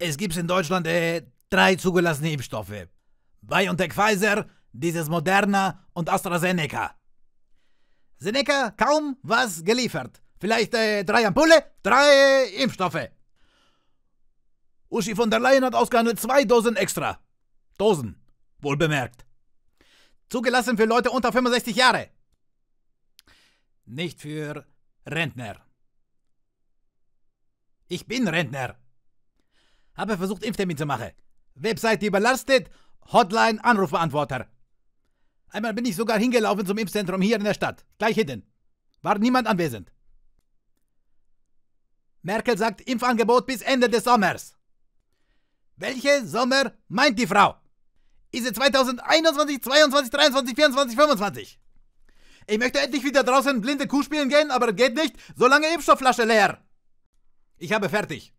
Es gibt in Deutschland äh, drei zugelassene Impfstoffe. BioNTech Pfizer, dieses Moderna und AstraZeneca. Seneca kaum was geliefert. Vielleicht äh, drei Ampulle, drei Impfstoffe. Uschi von der Leyen hat ausgehandelt zwei Dosen extra. Dosen, wohl bemerkt. Zugelassen für Leute unter 65 Jahre. Nicht für Rentner. Ich bin Rentner. Habe versucht, Impftermin zu machen. Webseite überlastet, Hotline, Anrufbeantworter. Einmal bin ich sogar hingelaufen zum Impfzentrum hier in der Stadt, gleich hinten. War niemand anwesend. Merkel sagt Impfangebot bis Ende des Sommers. Welche Sommer meint die Frau? Ist es 2021, 22, 23, 24, 25? Ich möchte endlich wieder draußen blinde Kuh spielen gehen, aber geht nicht, solange Impfstoffflasche leer. Ich habe fertig.